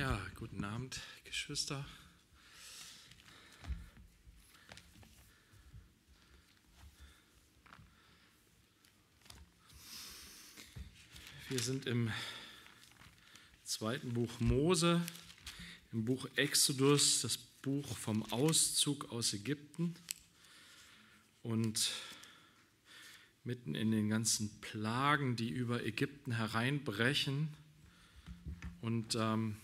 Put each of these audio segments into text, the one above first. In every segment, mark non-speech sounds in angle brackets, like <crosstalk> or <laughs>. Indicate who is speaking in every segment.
Speaker 1: Ja, guten Abend, Geschwister. Wir sind im zweiten Buch Mose, im Buch Exodus, das Buch vom Auszug aus Ägypten und mitten in den ganzen Plagen, die über Ägypten hereinbrechen und ähm,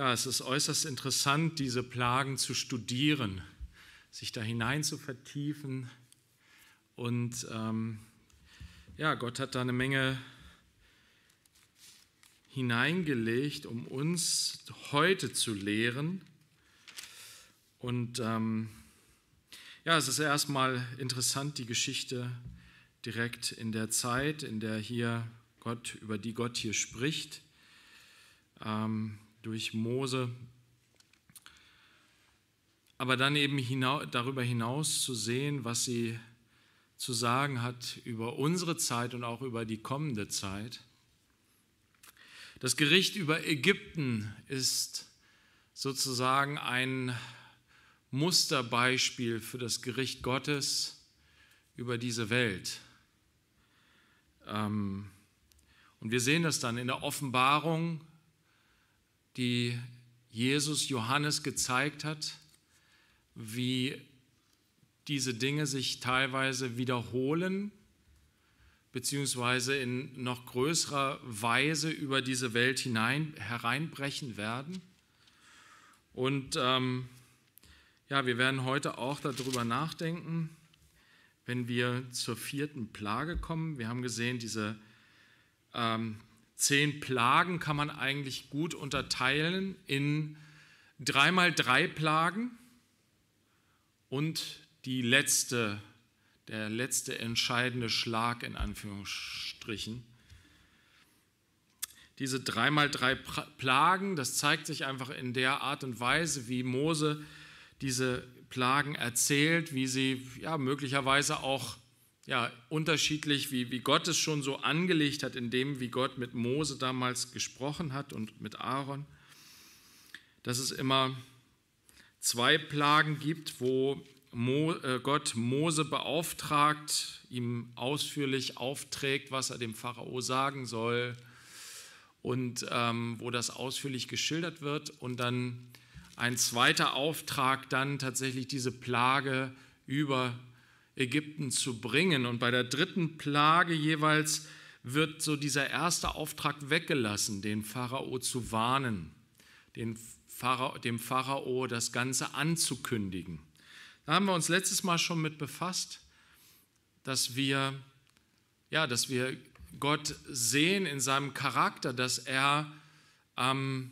Speaker 1: ja, es ist äußerst interessant, diese Plagen zu studieren, sich da hinein zu vertiefen. Und ähm, ja, Gott hat da eine Menge hineingelegt, um uns heute zu lehren. Und ähm, ja, es ist erstmal interessant, die Geschichte direkt in der Zeit, in der hier Gott, über die Gott hier spricht. Ähm, durch Mose. Aber dann eben hinaus, darüber hinaus zu sehen, was sie zu sagen hat über unsere Zeit und auch über die kommende Zeit. Das Gericht über Ägypten ist sozusagen ein Musterbeispiel für das Gericht Gottes über diese Welt. Ähm, und wir sehen das dann in der Offenbarung, die Jesus Johannes gezeigt hat, wie diese Dinge sich teilweise wiederholen, beziehungsweise in noch größerer Weise über diese Welt hinein hereinbrechen werden. Und ähm, ja, wir werden heute auch darüber nachdenken, wenn wir zur vierten Plage kommen. Wir haben gesehen, diese ähm, zehn Plagen kann man eigentlich gut unterteilen in dreimal drei Plagen und die letzte, der letzte entscheidende Schlag in Anführungsstrichen. Diese dreimal drei Plagen, das zeigt sich einfach in der Art und Weise, wie Mose diese Plagen erzählt, wie sie ja, möglicherweise auch ja, unterschiedlich, wie, wie Gott es schon so angelegt hat, in dem, wie Gott mit Mose damals gesprochen hat und mit Aaron, dass es immer zwei Plagen gibt, wo Mo, äh, Gott Mose beauftragt, ihm ausführlich aufträgt, was er dem Pharao sagen soll und ähm, wo das ausführlich geschildert wird und dann ein zweiter Auftrag dann tatsächlich diese Plage über Ägypten zu bringen. Und bei der dritten Plage jeweils wird so dieser erste Auftrag weggelassen, den Pharao zu warnen, den Pharao, dem Pharao das Ganze anzukündigen. Da haben wir uns letztes Mal schon mit befasst, dass wir, ja, dass wir Gott sehen in seinem Charakter, dass er am ähm,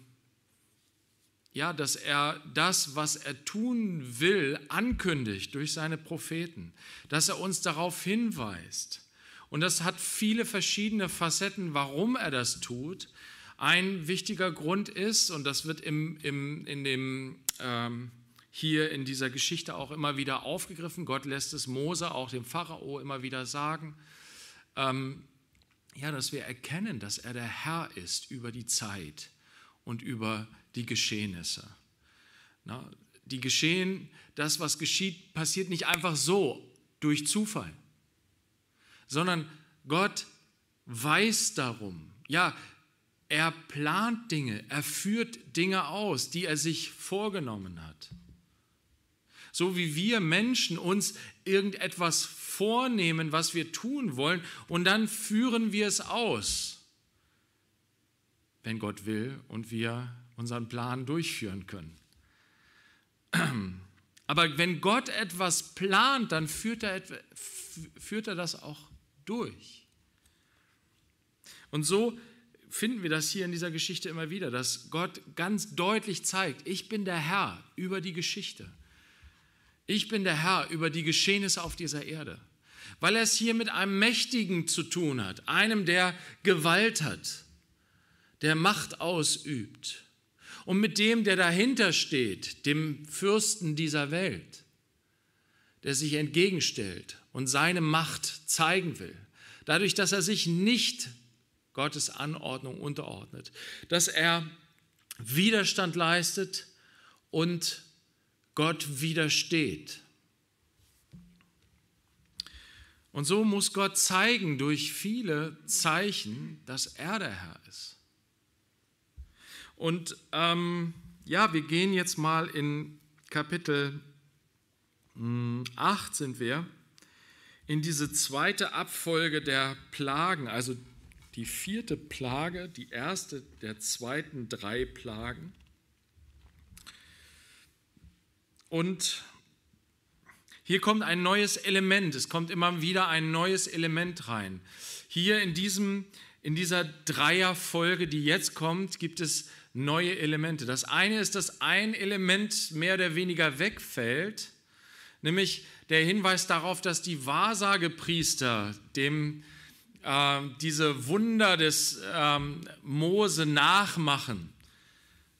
Speaker 1: ja, dass er das, was er tun will, ankündigt durch seine Propheten, dass er uns darauf hinweist. Und das hat viele verschiedene Facetten, warum er das tut. Ein wichtiger Grund ist, und das wird im, im, in dem, ähm, hier in dieser Geschichte auch immer wieder aufgegriffen, Gott lässt es Mose, auch dem Pharao, immer wieder sagen, ähm, ja, dass wir erkennen, dass er der Herr ist über die Zeit und über die die Geschehnisse. Die geschehen, das, was geschieht, passiert nicht einfach so durch Zufall, sondern Gott weiß darum. Ja, er plant Dinge, er führt Dinge aus, die er sich vorgenommen hat. So wie wir Menschen uns irgendetwas vornehmen, was wir tun wollen, und dann führen wir es aus, wenn Gott will und wir unseren Plan durchführen können. <clears throat> Aber wenn Gott etwas plant, dann führt er, führt er das auch durch. Und so finden wir das hier in dieser Geschichte immer wieder, dass Gott ganz deutlich zeigt, ich bin der Herr über die Geschichte. Ich bin der Herr über die Geschehnisse auf dieser Erde. Weil er es hier mit einem Mächtigen zu tun hat, einem, der Gewalt hat, der Macht ausübt und mit dem, der dahinter steht, dem Fürsten dieser Welt, der sich entgegenstellt und seine Macht zeigen will, dadurch, dass er sich nicht Gottes Anordnung unterordnet, dass er Widerstand leistet und Gott widersteht. Und so muss Gott zeigen durch viele Zeichen, dass er der Herr ist. Und ähm, ja, wir gehen jetzt mal in Kapitel 8 hm, sind wir, in diese zweite Abfolge der Plagen, also die vierte Plage, die erste der zweiten drei Plagen. Und hier kommt ein neues Element, es kommt immer wieder ein neues Element rein. Hier in, diesem, in dieser Dreierfolge, die jetzt kommt, gibt es neue Elemente. Das eine ist, dass ein Element mehr oder weniger wegfällt, nämlich der Hinweis darauf, dass die Wahrsagepriester, dem äh, diese Wunder des ähm, Mose nachmachen,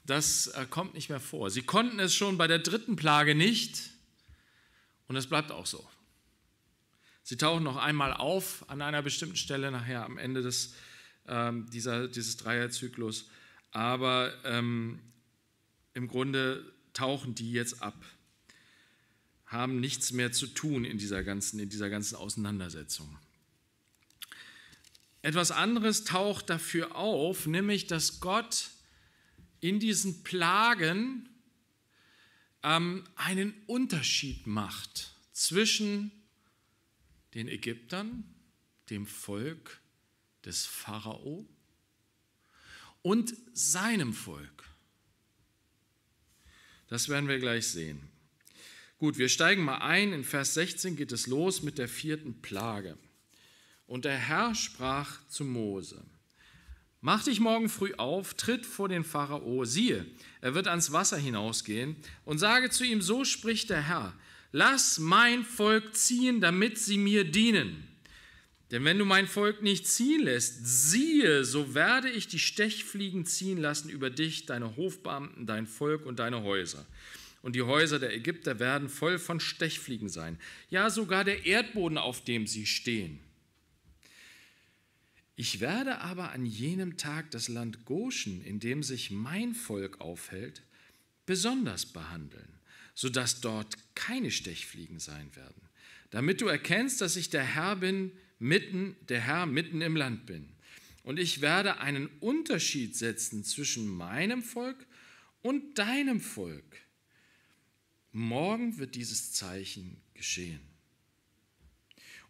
Speaker 1: das äh, kommt nicht mehr vor. Sie konnten es schon bei der dritten Plage nicht und das bleibt auch so. Sie tauchen noch einmal auf an einer bestimmten Stelle nachher am Ende des, äh, dieser, dieses Dreierzyklus aber ähm, im Grunde tauchen die jetzt ab, haben nichts mehr zu tun in dieser ganzen, in dieser ganzen Auseinandersetzung. Etwas anderes taucht dafür auf, nämlich dass Gott in diesen Plagen ähm, einen Unterschied macht zwischen den Ägyptern, dem Volk des Pharao und seinem Volk. Das werden wir gleich sehen. Gut, wir steigen mal ein. In Vers 16 geht es los mit der vierten Plage. Und der Herr sprach zu Mose. Mach dich morgen früh auf, tritt vor den Pharao, siehe, er wird ans Wasser hinausgehen, und sage zu ihm, so spricht der Herr, lass mein Volk ziehen, damit sie mir dienen. Denn wenn du mein Volk nicht ziehen lässt, siehe, so werde ich die Stechfliegen ziehen lassen über dich, deine Hofbeamten, dein Volk und deine Häuser. Und die Häuser der Ägypter werden voll von Stechfliegen sein. Ja, sogar der Erdboden, auf dem sie stehen. Ich werde aber an jenem Tag das Land Goshen, in dem sich mein Volk aufhält, besonders behandeln, sodass dort keine Stechfliegen sein werden, damit du erkennst, dass ich der Herr bin, mitten, der Herr mitten im Land bin. Und ich werde einen Unterschied setzen zwischen meinem Volk und deinem Volk. Morgen wird dieses Zeichen geschehen.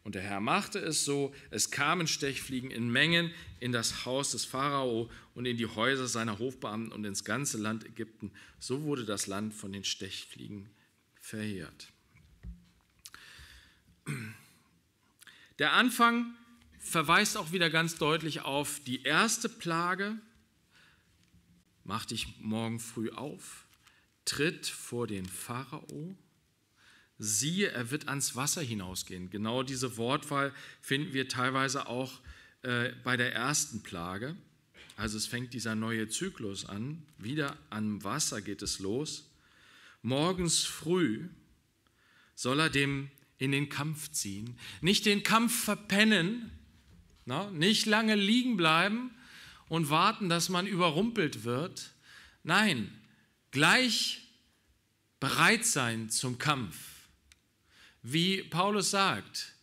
Speaker 1: Und der Herr machte es so, es kamen Stechfliegen in Mengen in das Haus des Pharao und in die Häuser seiner Hofbeamten und ins ganze Land Ägypten. So wurde das Land von den Stechfliegen verheert. Der Anfang verweist auch wieder ganz deutlich auf die erste Plage. Mach dich morgen früh auf, tritt vor den Pharao. Siehe, er wird ans Wasser hinausgehen. Genau diese Wortwahl finden wir teilweise auch äh, bei der ersten Plage. Also es fängt dieser neue Zyklus an. Wieder am Wasser geht es los. Morgens früh soll er dem in den Kampf ziehen, nicht den Kampf verpennen, na, nicht lange liegen bleiben und warten, dass man überrumpelt wird. Nein, gleich bereit sein zum Kampf. Wie Paulus sagt,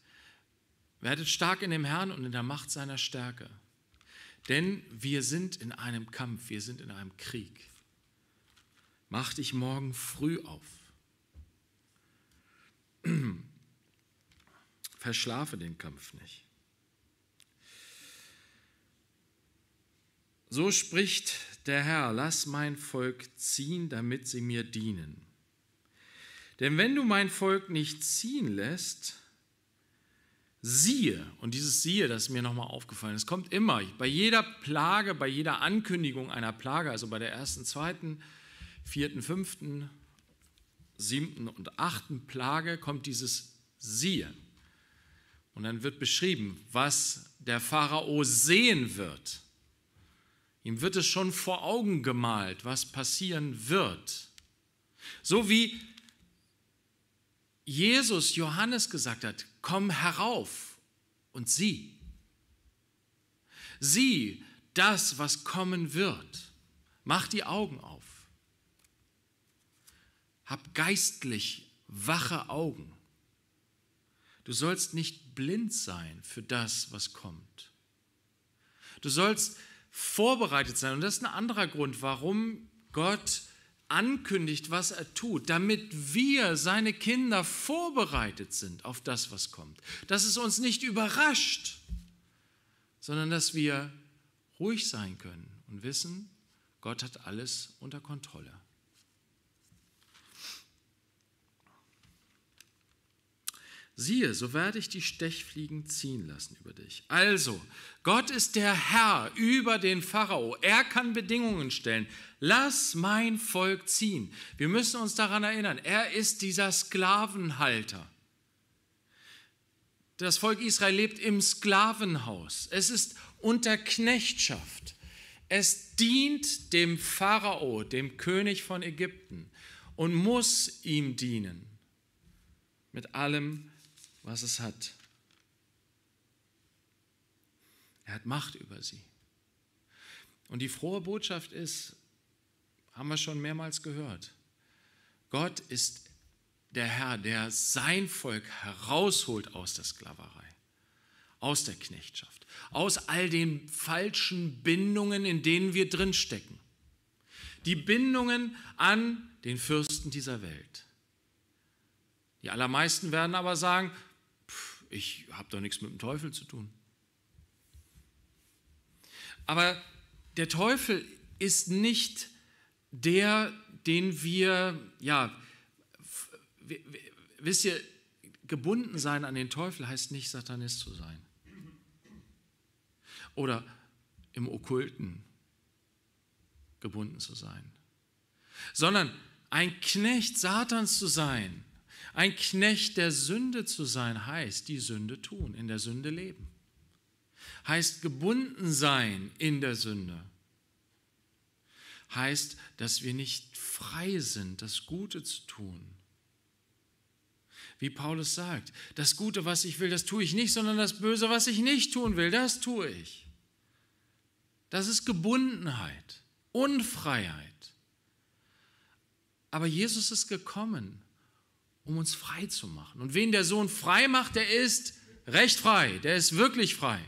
Speaker 1: werdet stark in dem Herrn und in der Macht seiner Stärke. Denn wir sind in einem Kampf, wir sind in einem Krieg. Mach dich morgen früh auf. <clears throat> verschlafe den Kampf nicht. So spricht der Herr, lass mein Volk ziehen, damit sie mir dienen. Denn wenn du mein Volk nicht ziehen lässt, siehe, und dieses siehe, das ist mir nochmal aufgefallen, es kommt immer, bei jeder Plage, bei jeder Ankündigung einer Plage, also bei der ersten, zweiten, vierten, fünften, siebten und achten Plage, kommt dieses siehe. Und dann wird beschrieben, was der Pharao sehen wird. Ihm wird es schon vor Augen gemalt, was passieren wird. So wie Jesus Johannes gesagt hat, komm herauf und sieh. Sieh das, was kommen wird. Mach die Augen auf. Hab geistlich wache Augen. Du sollst nicht blind sein für das, was kommt. Du sollst vorbereitet sein. Und das ist ein anderer Grund, warum Gott ankündigt, was er tut, damit wir, seine Kinder, vorbereitet sind auf das, was kommt. Dass es uns nicht überrascht, sondern dass wir ruhig sein können und wissen, Gott hat alles unter Kontrolle. Siehe, so werde ich die Stechfliegen ziehen lassen über dich. Also, Gott ist der Herr über den Pharao. Er kann Bedingungen stellen. Lass mein Volk ziehen. Wir müssen uns daran erinnern, er ist dieser Sklavenhalter. Das Volk Israel lebt im Sklavenhaus. Es ist unter Knechtschaft. Es dient dem Pharao, dem König von Ägypten, und muss ihm dienen mit allem, was was es hat. Er hat Macht über sie. Und die frohe Botschaft ist, haben wir schon mehrmals gehört, Gott ist der Herr, der sein Volk herausholt aus der Sklaverei, aus der Knechtschaft, aus all den falschen Bindungen, in denen wir drinstecken. Die Bindungen an den Fürsten dieser Welt. Die allermeisten werden aber sagen, ich habe doch nichts mit dem Teufel zu tun. Aber der Teufel ist nicht der, den wir, ja, wisst ihr, gebunden sein an den Teufel heißt nicht Satanist zu sein. Oder im Okkulten gebunden zu sein. Sondern ein Knecht Satans zu sein ein Knecht der Sünde zu sein heißt, die Sünde tun, in der Sünde leben. Heißt gebunden sein in der Sünde. Heißt, dass wir nicht frei sind, das Gute zu tun. Wie Paulus sagt, das Gute, was ich will, das tue ich nicht, sondern das Böse, was ich nicht tun will, das tue ich. Das ist Gebundenheit, Unfreiheit. Aber Jesus ist gekommen, um uns frei zu machen. Und wen der Sohn frei macht, der ist recht frei, der ist wirklich frei.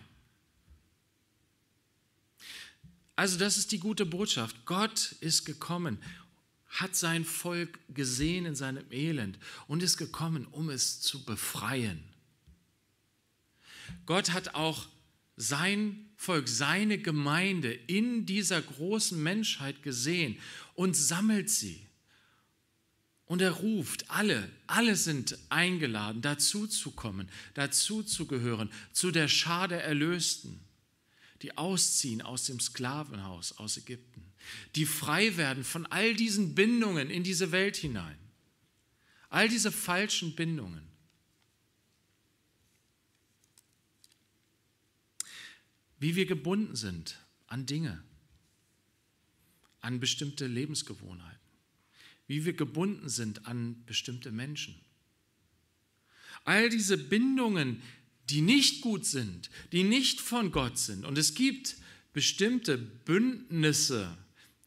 Speaker 1: Also das ist die gute Botschaft. Gott ist gekommen, hat sein Volk gesehen in seinem Elend und ist gekommen, um es zu befreien. Gott hat auch sein Volk, seine Gemeinde in dieser großen Menschheit gesehen und sammelt sie. Und er ruft alle, alle sind eingeladen, dazu zu kommen, dazu zu gehören, zu der Schar der Erlösten, die ausziehen aus dem Sklavenhaus aus Ägypten, die frei werden von all diesen Bindungen in diese Welt hinein, all diese falschen Bindungen. Wie wir gebunden sind an Dinge, an bestimmte Lebensgewohnheiten wie wir gebunden sind an bestimmte Menschen. All diese Bindungen, die nicht gut sind, die nicht von Gott sind. Und es gibt bestimmte Bündnisse,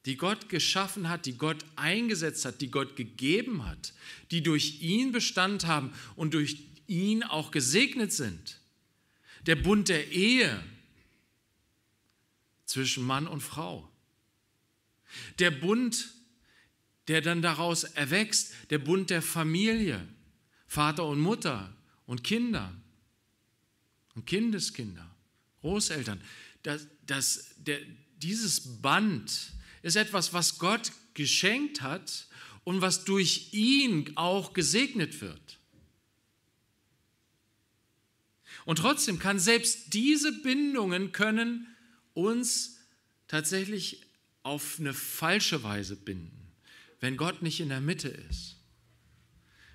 Speaker 1: die Gott geschaffen hat, die Gott eingesetzt hat, die Gott gegeben hat, die durch ihn Bestand haben und durch ihn auch gesegnet sind. Der Bund der Ehe zwischen Mann und Frau. Der Bund der der dann daraus erwächst, der Bund der Familie, Vater und Mutter und Kinder und Kindeskinder, Großeltern. Das, das, der, dieses Band ist etwas, was Gott geschenkt hat und was durch ihn auch gesegnet wird. Und trotzdem kann selbst diese Bindungen können uns tatsächlich auf eine falsche Weise binden wenn Gott nicht in der Mitte ist,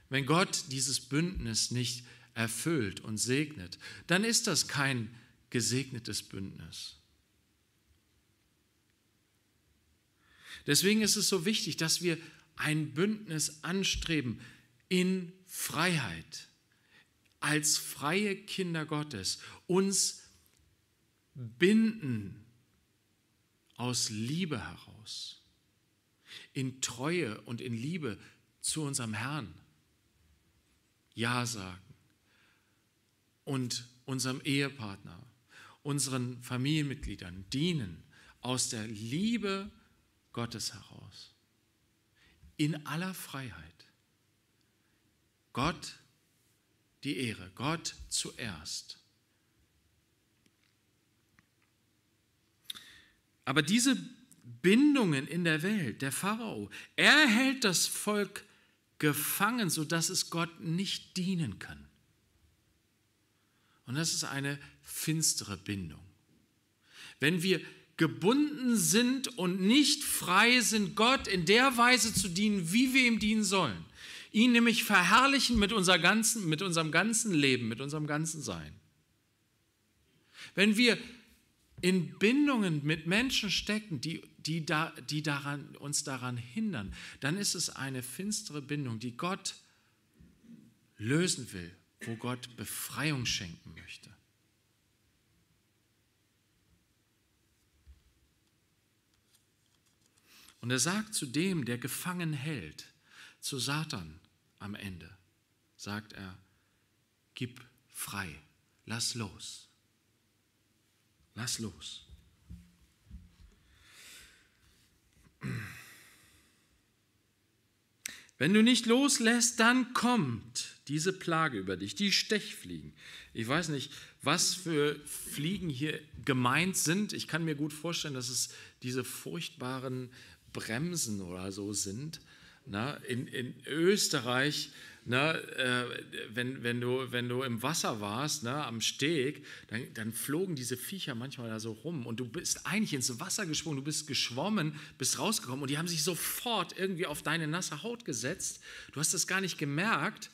Speaker 1: wenn Gott dieses Bündnis nicht erfüllt und segnet, dann ist das kein gesegnetes Bündnis. Deswegen ist es so wichtig, dass wir ein Bündnis anstreben in Freiheit, als freie Kinder Gottes, uns binden aus Liebe heraus in Treue und in Liebe zu unserem Herrn Ja sagen und unserem Ehepartner, unseren Familienmitgliedern dienen aus der Liebe Gottes heraus, in aller Freiheit. Gott die Ehre, Gott zuerst. Aber diese Bindungen in der Welt, der Pharao. Er hält das Volk gefangen, sodass es Gott nicht dienen kann. Und das ist eine finstere Bindung. Wenn wir gebunden sind und nicht frei sind, Gott in der Weise zu dienen, wie wir ihm dienen sollen, ihn nämlich verherrlichen mit, unser ganzen, mit unserem ganzen Leben, mit unserem ganzen Sein. Wenn wir in Bindungen mit Menschen stecken, die die, da, die daran, uns daran hindern, dann ist es eine finstere Bindung, die Gott lösen will, wo Gott Befreiung schenken möchte. Und er sagt zu dem, der gefangen hält, zu Satan am Ende, sagt er, gib frei, lass los, lass los. Wenn du nicht loslässt, dann kommt diese Plage über dich, die Stechfliegen. Ich weiß nicht, was für Fliegen hier gemeint sind. Ich kann mir gut vorstellen, dass es diese furchtbaren Bremsen oder so sind, na, in, in Österreich, na, äh, wenn, wenn, du, wenn du im Wasser warst, na, am Steg, dann, dann flogen diese Viecher manchmal da so rum und du bist eigentlich ins Wasser gesprungen, du bist geschwommen, bist rausgekommen und die haben sich sofort irgendwie auf deine nasse Haut gesetzt. Du hast es gar nicht gemerkt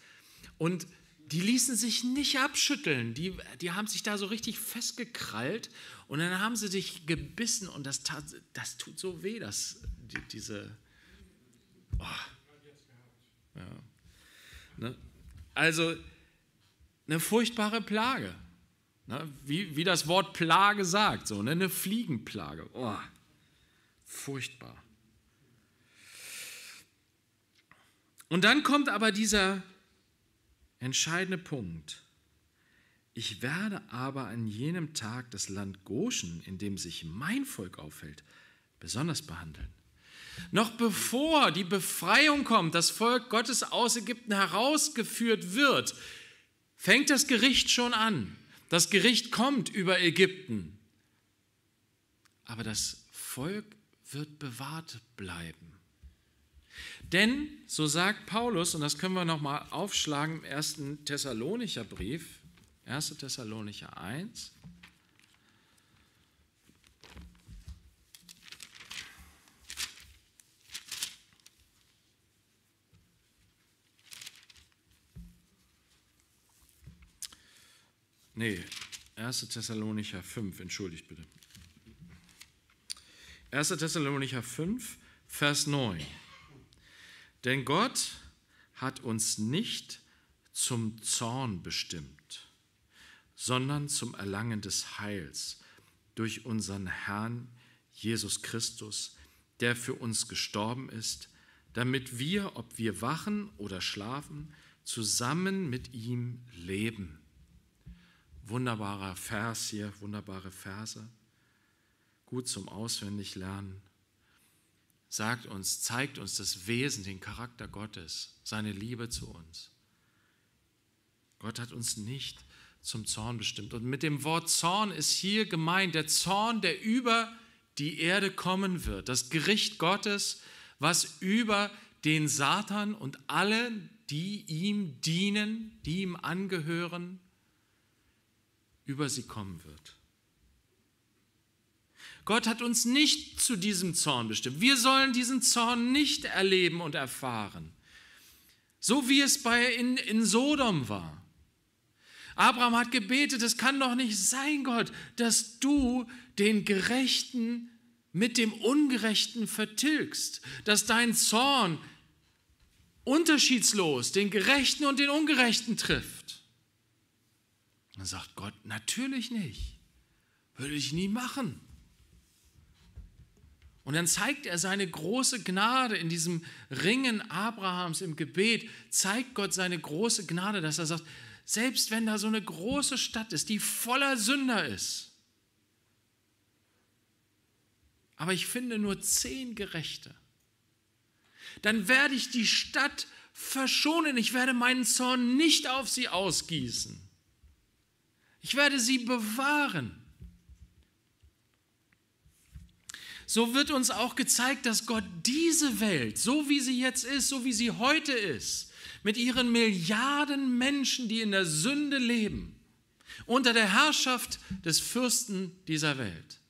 Speaker 1: und die ließen sich nicht abschütteln. Die, die haben sich da so richtig festgekrallt und dann haben sie dich gebissen und das, tat, das tut so weh, das, die, diese, Oh. Ja. Ne? Also eine furchtbare Plage. Ne? Wie, wie das Wort Plage sagt, so ne? eine Fliegenplage. Oh. Furchtbar. Und dann kommt aber dieser entscheidende Punkt. Ich werde aber an jenem Tag das Land Goshen, in dem sich mein Volk aufhält, besonders behandeln. Noch bevor die Befreiung kommt, das Volk Gottes aus Ägypten herausgeführt wird, fängt das Gericht schon an. Das Gericht kommt über Ägypten. Aber das Volk wird bewahrt bleiben. Denn, so sagt Paulus, und das können wir nochmal aufschlagen im ersten Thessalonicher Brief, 1. Thessalonicher 1, Nee, 1. Thessalonicher 5, entschuldigt bitte. 1. Thessalonicher 5, Vers 9. Denn Gott hat uns nicht zum Zorn bestimmt, sondern zum Erlangen des Heils durch unseren Herrn Jesus Christus, der für uns gestorben ist, damit wir, ob wir wachen oder schlafen, zusammen mit ihm leben wunderbarer Vers hier, wunderbare Verse, gut zum Auswendiglernen, sagt uns, zeigt uns das Wesen, den Charakter Gottes, seine Liebe zu uns. Gott hat uns nicht zum Zorn bestimmt. Und mit dem Wort Zorn ist hier gemeint der Zorn, der über die Erde kommen wird, das Gericht Gottes, was über den Satan und allen, die ihm dienen, die ihm angehören, über sie kommen wird. Gott hat uns nicht zu diesem Zorn bestimmt. Wir sollen diesen Zorn nicht erleben und erfahren. So wie es bei in, in Sodom war. Abraham hat gebetet, es kann doch nicht sein, Gott, dass du den Gerechten mit dem Ungerechten vertilgst, dass dein Zorn unterschiedslos den Gerechten und den Ungerechten trifft dann sagt Gott, natürlich nicht. Würde ich nie machen. Und dann zeigt er seine große Gnade in diesem Ringen Abrahams im Gebet, zeigt Gott seine große Gnade, dass er sagt, selbst wenn da so eine große Stadt ist, die voller Sünder ist, aber ich finde nur zehn Gerechte, dann werde ich die Stadt verschonen, ich werde meinen Zorn nicht auf sie ausgießen. Ich werde sie bewahren. So wird uns auch gezeigt, dass Gott diese Welt, so wie sie jetzt ist, so wie sie heute ist, mit ihren Milliarden Menschen, die in der Sünde leben, unter der Herrschaft des Fürsten dieser Welt,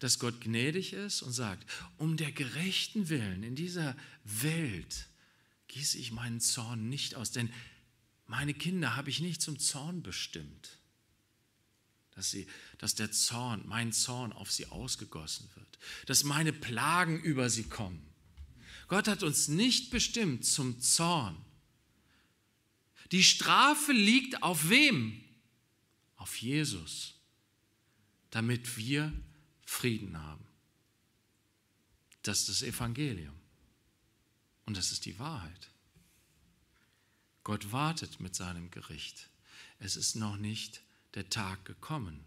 Speaker 1: dass Gott gnädig ist und sagt, um der gerechten Willen in dieser Welt gieße ich meinen Zorn nicht aus, denn meine Kinder habe ich nicht zum Zorn bestimmt, dass, sie, dass der Zorn, mein Zorn auf sie ausgegossen wird, dass meine Plagen über sie kommen. Gott hat uns nicht bestimmt zum Zorn. Die Strafe liegt auf wem? Auf Jesus, damit wir Frieden haben. Das ist das Evangelium. Und das ist die Wahrheit. Gott wartet mit seinem Gericht. Es ist noch nicht der Tag gekommen.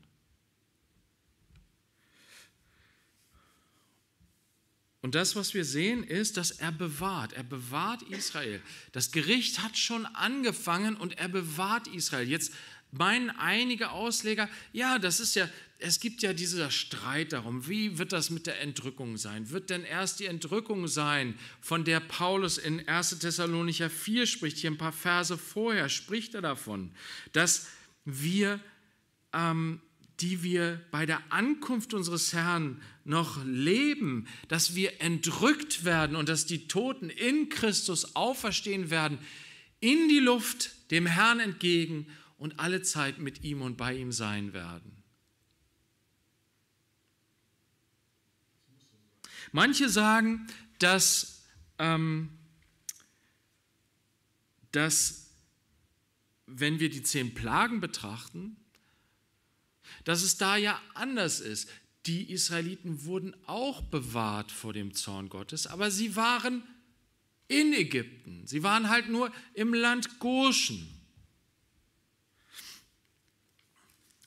Speaker 1: Und das, was wir sehen, ist, dass er bewahrt. Er bewahrt Israel. Das Gericht hat schon angefangen und er bewahrt Israel. Jetzt meinen einige Ausleger, ja, das ist ja es gibt ja dieser Streit darum, wie wird das mit der Entrückung sein? Wird denn erst die Entrückung sein, von der Paulus in 1. Thessalonicher 4 spricht, hier ein paar Verse vorher spricht er davon, dass wir, ähm, die wir bei der Ankunft unseres Herrn noch leben, dass wir entrückt werden und dass die Toten in Christus auferstehen werden, in die Luft dem Herrn entgegen und alle Zeit mit ihm und bei ihm sein werden. Manche sagen, dass, ähm, dass wenn wir die zehn Plagen betrachten, dass es da ja anders ist. Die Israeliten wurden auch bewahrt vor dem Zorn Gottes, aber sie waren in Ägypten. Sie waren halt nur im Land Goshen.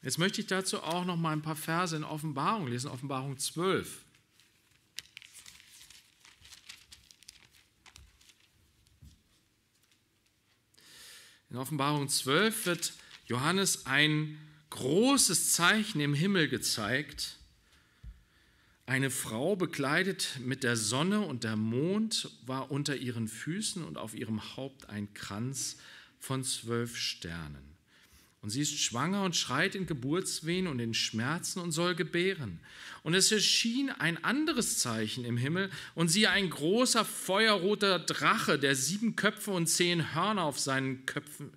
Speaker 1: Jetzt möchte ich dazu auch noch mal ein paar Verse in Offenbarung lesen, Offenbarung 12. In Offenbarung 12 wird Johannes ein großes Zeichen im Himmel gezeigt. Eine Frau bekleidet mit der Sonne und der Mond war unter ihren Füßen und auf ihrem Haupt ein Kranz von zwölf Sternen. Und sie ist schwanger und schreit in Geburtswehen und in Schmerzen und soll gebären. Und es erschien ein anderes Zeichen im Himmel, und siehe ein großer feuerroter Drache, der sieben Köpfe und zehn Hörner auf seinen Köpfen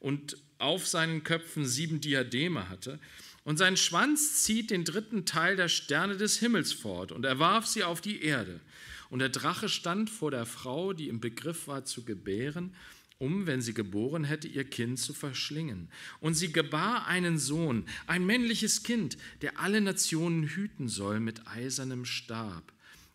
Speaker 1: und auf seinen Köpfen sieben Diademe hatte. Und sein Schwanz zieht den dritten Teil der Sterne des Himmels fort, und er warf sie auf die Erde. Und der Drache stand vor der Frau, die im Begriff war zu gebären, um, wenn sie geboren hätte, ihr Kind zu verschlingen. Und sie gebar einen Sohn, ein männliches Kind, der alle Nationen hüten soll mit eisernem Stab.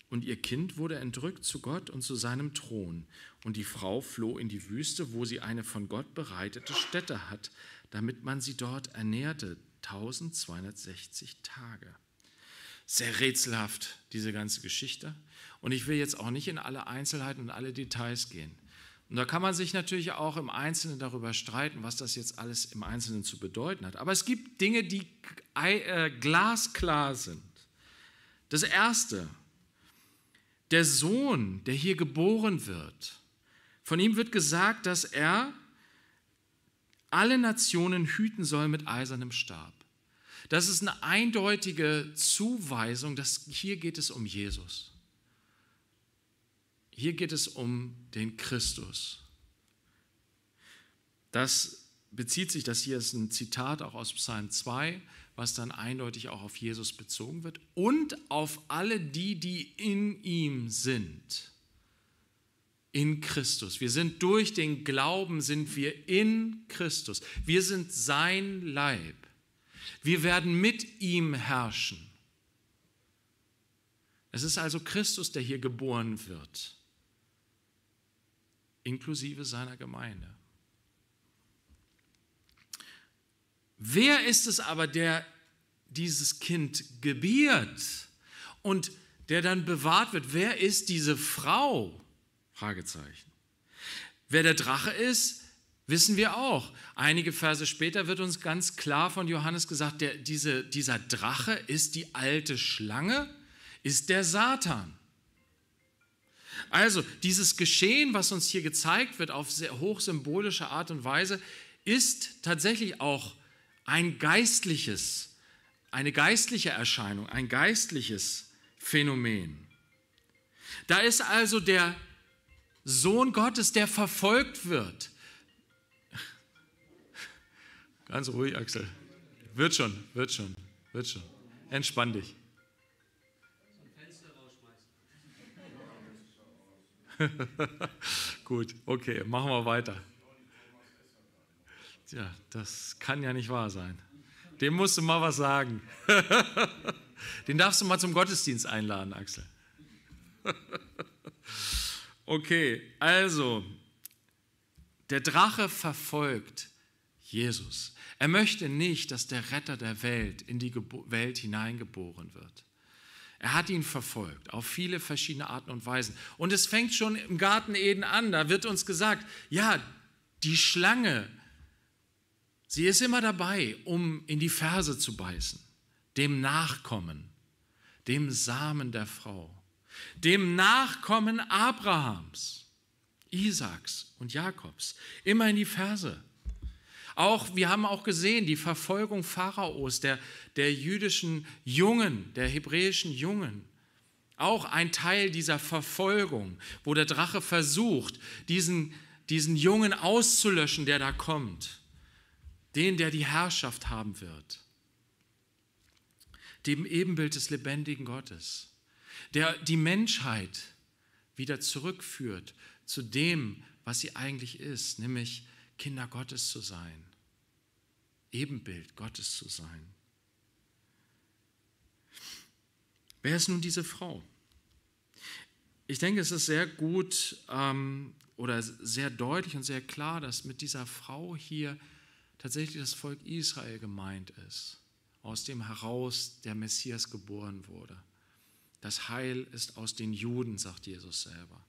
Speaker 1: Und ihr Kind wurde entrückt zu Gott und zu seinem Thron. Und die Frau floh in die Wüste, wo sie eine von Gott bereitete Stätte hat, damit man sie dort ernährte, 1260 Tage. Sehr rätselhaft, diese ganze Geschichte. Und ich will jetzt auch nicht in alle Einzelheiten und alle Details gehen. Und da kann man sich natürlich auch im Einzelnen darüber streiten, was das jetzt alles im Einzelnen zu bedeuten hat. Aber es gibt Dinge, die äh, glasklar sind. Das Erste, der Sohn, der hier geboren wird, von ihm wird gesagt, dass er alle Nationen hüten soll mit eisernem Stab. Das ist eine eindeutige Zuweisung, dass hier geht es um Jesus. Hier geht es um den Christus. Das bezieht sich, das hier ist ein Zitat auch aus Psalm 2, was dann eindeutig auch auf Jesus bezogen wird und auf alle die, die in ihm sind. In Christus. Wir sind durch den Glauben, sind wir in Christus. Wir sind sein Leib. Wir werden mit ihm herrschen. Es ist also Christus, der hier geboren wird inklusive seiner Gemeinde. Wer ist es aber, der dieses Kind gebiert und der dann bewahrt wird? Wer ist diese Frau? Fragezeichen. Wer der Drache ist, wissen wir auch. Einige Verse später wird uns ganz klar von Johannes gesagt, der, diese, dieser Drache ist die alte Schlange, ist der Satan. Also dieses Geschehen, was uns hier gezeigt wird auf sehr hochsymbolische Art und Weise, ist tatsächlich auch ein geistliches, eine geistliche Erscheinung, ein geistliches Phänomen. Da ist also der Sohn Gottes, der verfolgt wird. Ganz ruhig, Axel. Wird schon, wird schon, wird schon. Entspann dich. <laughs> Gut, okay, machen wir weiter. Tja, das kann ja nicht wahr sein. Dem musst du mal was sagen. <laughs> Den darfst du mal zum Gottesdienst einladen, Axel. <laughs> okay, also, der Drache verfolgt Jesus. Er möchte nicht, dass der Retter der Welt in die Welt hineingeboren wird. Er hat ihn verfolgt auf viele verschiedene Arten und Weisen. Und es fängt schon im Garten Eden an. Da wird uns gesagt, ja, die Schlange, sie ist immer dabei, um in die Ferse zu beißen. Dem Nachkommen, dem Samen der Frau, dem Nachkommen Abrahams, Isaaks und Jakobs. Immer in die Ferse. Auch, wir haben auch gesehen, die Verfolgung Pharaos, der, der jüdischen Jungen, der hebräischen Jungen. Auch ein Teil dieser Verfolgung, wo der Drache versucht, diesen, diesen Jungen auszulöschen, der da kommt. Den, der die Herrschaft haben wird. Dem Ebenbild des lebendigen Gottes. Der die Menschheit wieder zurückführt zu dem, was sie eigentlich ist, nämlich Kinder Gottes zu sein. Ebenbild Gottes zu sein. Wer ist nun diese Frau? Ich denke, es ist sehr gut ähm, oder sehr deutlich und sehr klar, dass mit dieser Frau hier tatsächlich das Volk Israel gemeint ist, aus dem heraus der Messias geboren wurde. Das Heil ist aus den Juden, sagt Jesus selber.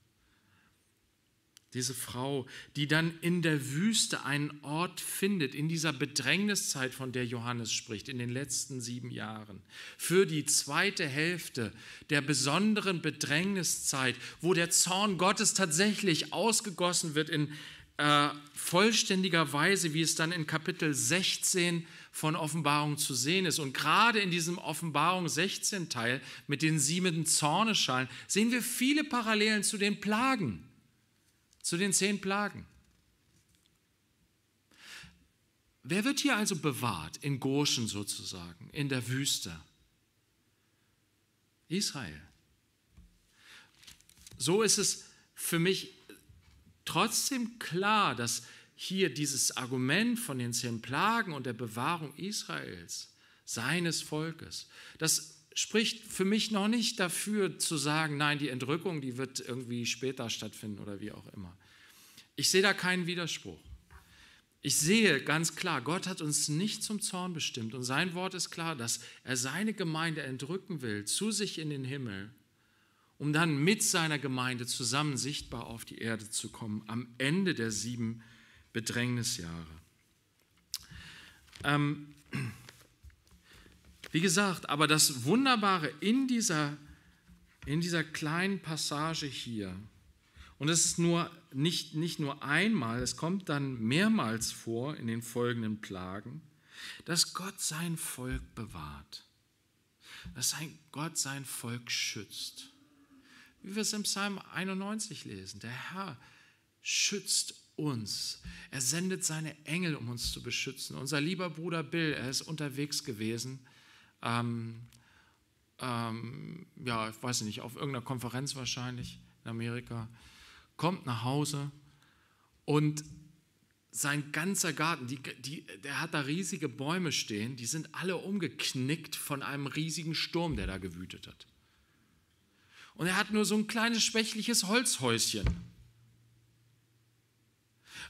Speaker 1: Diese Frau, die dann in der Wüste einen Ort findet, in dieser Bedrängniszeit, von der Johannes spricht, in den letzten sieben Jahren, für die zweite Hälfte der besonderen Bedrängniszeit, wo der Zorn Gottes tatsächlich ausgegossen wird in äh, vollständiger Weise, wie es dann in Kapitel 16 von Offenbarung zu sehen ist. Und gerade in diesem Offenbarung 16 Teil mit den sieben Zorneschalen sehen wir viele Parallelen zu den Plagen zu den zehn Plagen. Wer wird hier also bewahrt, in Goshen sozusagen, in der Wüste? Israel. So ist es für mich trotzdem klar, dass hier dieses Argument von den zehn Plagen und der Bewahrung Israels, seines Volkes, das spricht für mich noch nicht dafür zu sagen, nein, die Entrückung, die wird irgendwie später stattfinden oder wie auch immer. Ich sehe da keinen Widerspruch. Ich sehe ganz klar, Gott hat uns nicht zum Zorn bestimmt und sein Wort ist klar, dass er seine Gemeinde entrücken will, zu sich in den Himmel, um dann mit seiner Gemeinde zusammen sichtbar auf die Erde zu kommen, am Ende der sieben Bedrängnisjahre. Ähm, wie gesagt, aber das Wunderbare in dieser, in dieser kleinen Passage hier, und es ist nur, nicht, nicht nur einmal, es kommt dann mehrmals vor in den folgenden Plagen, dass Gott sein Volk bewahrt, dass sein Gott sein Volk schützt. Wie wir es im Psalm 91 lesen, der Herr schützt uns. Er sendet seine Engel, um uns zu beschützen. Unser lieber Bruder Bill, er ist unterwegs gewesen ähm, ähm, ja, ich weiß nicht, auf irgendeiner Konferenz wahrscheinlich in Amerika, kommt nach Hause und sein ganzer Garten, die, die, der hat da riesige Bäume stehen, die sind alle umgeknickt von einem riesigen Sturm, der da gewütet hat. Und er hat nur so ein kleines schwächliches Holzhäuschen.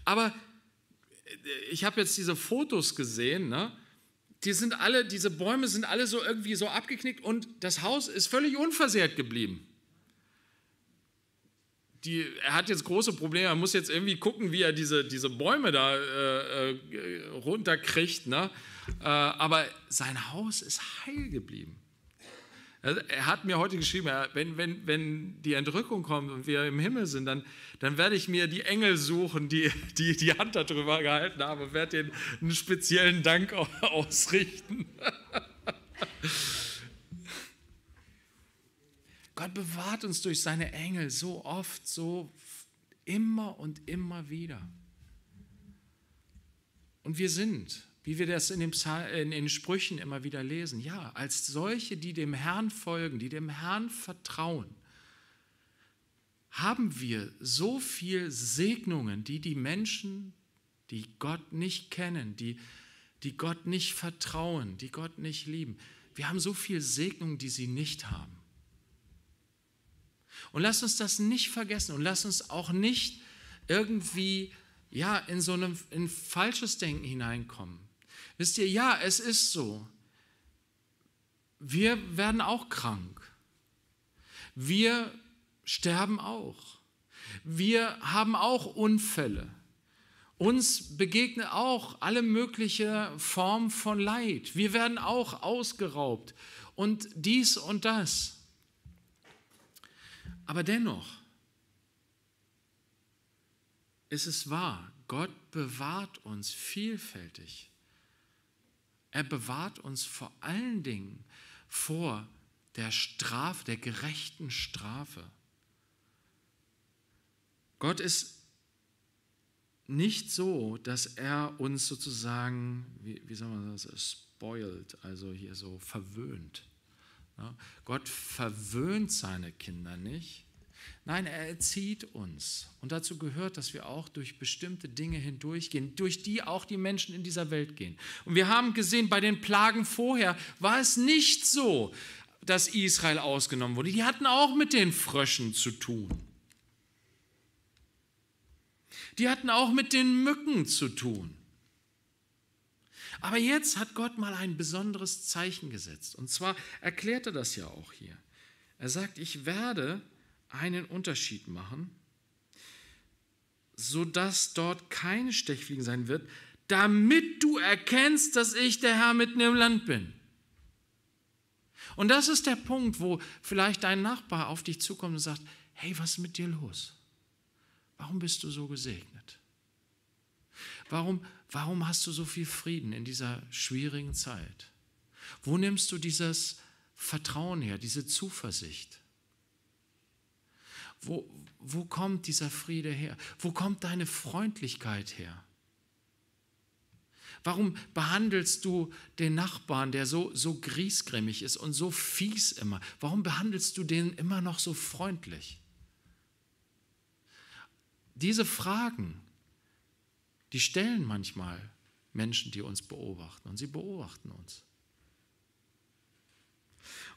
Speaker 1: Aber äh, ich habe jetzt diese Fotos gesehen, ne? die sind alle, diese Bäume sind alle so irgendwie so abgeknickt und das Haus ist völlig unversehrt geblieben. Die, er hat jetzt große Probleme, er muss jetzt irgendwie gucken, wie er diese, diese Bäume da äh, äh runterkriegt. Ne? Äh, aber sein Haus ist heil geblieben. Also, er hat mir heute geschrieben, wenn, wenn, wenn die Entrückung kommt und wir im Himmel sind, dann, dann werde ich mir die Engel suchen, die die, die Hand darüber gehalten haben und werde denen einen speziellen Dank ausrichten. <laughs> Gott bewahrt uns durch seine Engel so oft, so immer und immer wieder. Und wir sind wie wir das in den, in den, Sprüchen immer wieder lesen. Ja, als solche, die dem Herrn folgen, die dem Herrn vertrauen, haben wir so viel Segnungen, die die Menschen, die Gott nicht kennen, die, die Gott nicht vertrauen, die Gott nicht lieben, wir haben so viel Segnungen, die sie nicht haben. Und lass uns das nicht vergessen und lass uns auch nicht irgendwie ja, in so ein, in falsches Denken hineinkommen. Wisst ihr, ja, es ist so. Wir werden auch krank. Wir sterben auch. Wir haben auch Unfälle. Uns begegnet auch alle mögliche Form von Leid. Wir werden auch ausgeraubt und dies und das. Aber dennoch ist es wahr, Gott bewahrt uns vielfältig. Er bewahrt uns vor allen Dingen vor der Strafe, der gerechten Strafe. Gott ist nicht so, dass er uns sozusagen, wie, wie sagen wir das, spoilt, also hier so verwöhnt. Gott verwöhnt seine Kinder nicht, Nein, er erzieht uns. Und dazu gehört, dass wir auch durch bestimmte Dinge hindurchgehen, durch die auch die Menschen in dieser Welt gehen. Und wir haben gesehen, bei den Plagen vorher war es nicht so, dass Israel ausgenommen wurde. Die hatten auch mit den Fröschen zu tun. Die hatten auch mit den Mücken zu tun. Aber jetzt hat Gott mal ein besonderes Zeichen gesetzt. Und zwar erklärt er das ja auch hier. Er sagt, ich werde einen Unterschied machen, sodass dort keine Stechfliegen sein wird, damit du erkennst, dass ich der Herr mitten im Land bin. Und das ist der Punkt, wo vielleicht dein Nachbar auf dich zukommt und sagt, hey, was ist mit dir los? Warum bist du so gesegnet? Warum, warum hast du so viel Frieden in dieser schwierigen Zeit? Wo nimmst du dieses Vertrauen her, diese Zuversicht? Wo, wo kommt dieser Friede her? Wo kommt deine Freundlichkeit her? Warum behandelst du den Nachbarn, der so, so griesgrämig ist und so fies immer? Warum behandelst du den immer noch so freundlich? Diese Fragen, die stellen manchmal Menschen, die uns beobachten und sie beobachten uns.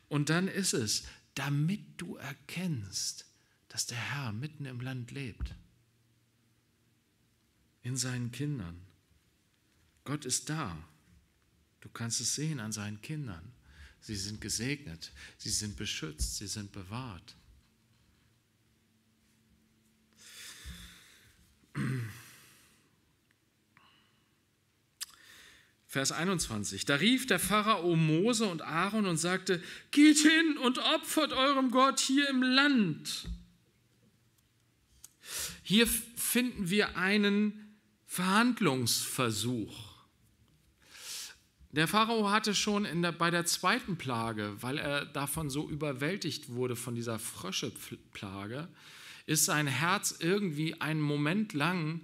Speaker 1: Und dann ist es, damit du erkennst, dass der Herr mitten im Land lebt, in seinen Kindern. Gott ist da. Du kannst es sehen an seinen Kindern. Sie sind gesegnet, sie sind beschützt, sie sind bewahrt. Vers 21. Da rief der Pharao Mose und Aaron und sagte, geht hin und opfert eurem Gott hier im Land. Hier finden wir einen Verhandlungsversuch. Der Pharao hatte schon der, bei der zweiten Plage, weil er davon so überwältigt wurde, von dieser Fröscheplage, ist sein Herz irgendwie einen Moment lang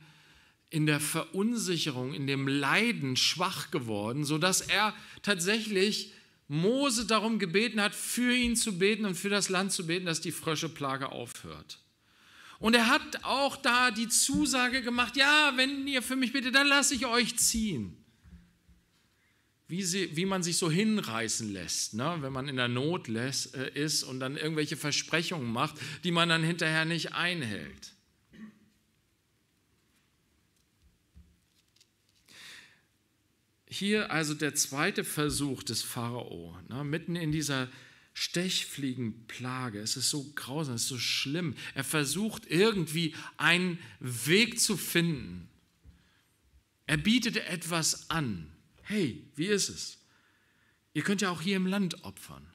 Speaker 1: in der Verunsicherung, in dem Leiden schwach geworden, sodass er tatsächlich Mose darum gebeten hat, für ihn zu beten und für das Land zu beten, dass die Fröscheplage aufhört. Und er hat auch da die Zusage gemacht, ja, wenn ihr für mich bittet, dann lasse ich euch ziehen. Wie, sie, wie man sich so hinreißen lässt, ne? wenn man in der Not lässt, äh, ist und dann irgendwelche Versprechungen macht, die man dann hinterher nicht einhält. Hier also der zweite Versuch des Pharao, ne? mitten in dieser Stechfliegenplage. Es ist so grausam, es ist so schlimm. Er versucht irgendwie einen Weg zu finden. Er bietet etwas an. Hey, wie ist es? Ihr könnt ja auch hier im Land opfern.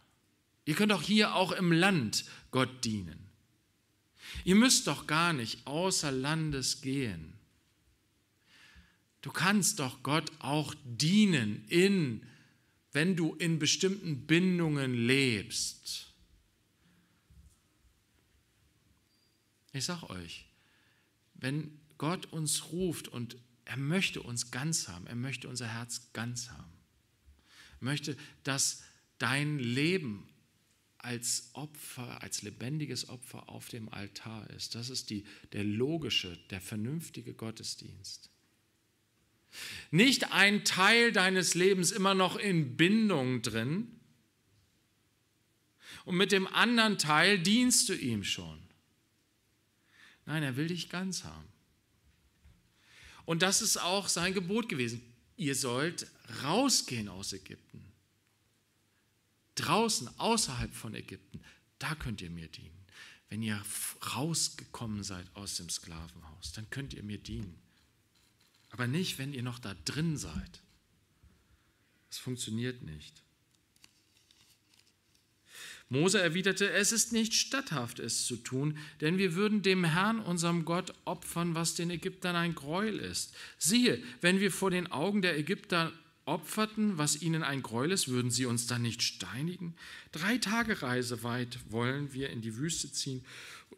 Speaker 1: Ihr könnt auch hier auch im Land Gott dienen. Ihr müsst doch gar nicht außer Landes gehen. Du kannst doch Gott auch dienen in Land wenn du in bestimmten Bindungen lebst. Ich sag euch, wenn Gott uns ruft und er möchte uns ganz haben, er möchte unser Herz ganz haben, er möchte, dass dein Leben als Opfer, als lebendiges Opfer auf dem Altar ist. Das ist die, der logische, der vernünftige Gottesdienst nicht ein Teil deines Lebens immer noch in Bindung drin und mit dem anderen Teil dienst du ihm schon. Nein, er will dich ganz haben. Und das ist auch sein Gebot gewesen. Ihr sollt rausgehen aus Ägypten. Draußen, außerhalb von Ägypten, da könnt ihr mir dienen. Wenn ihr rausgekommen seid aus dem Sklavenhaus, dann könnt ihr mir dienen. Aber nicht, wenn ihr noch da drin seid. Es funktioniert nicht. Mose erwiderte, es ist nicht statthaft, es zu tun, denn wir würden dem Herrn, unserem Gott, opfern, was den Ägyptern ein Gräuel ist. Siehe, wenn wir vor den Augen der Ägypter opferten, was ihnen ein Gräuel ist, würden sie uns dann nicht steinigen? Drei Tage Reise weit wollen wir in die Wüste ziehen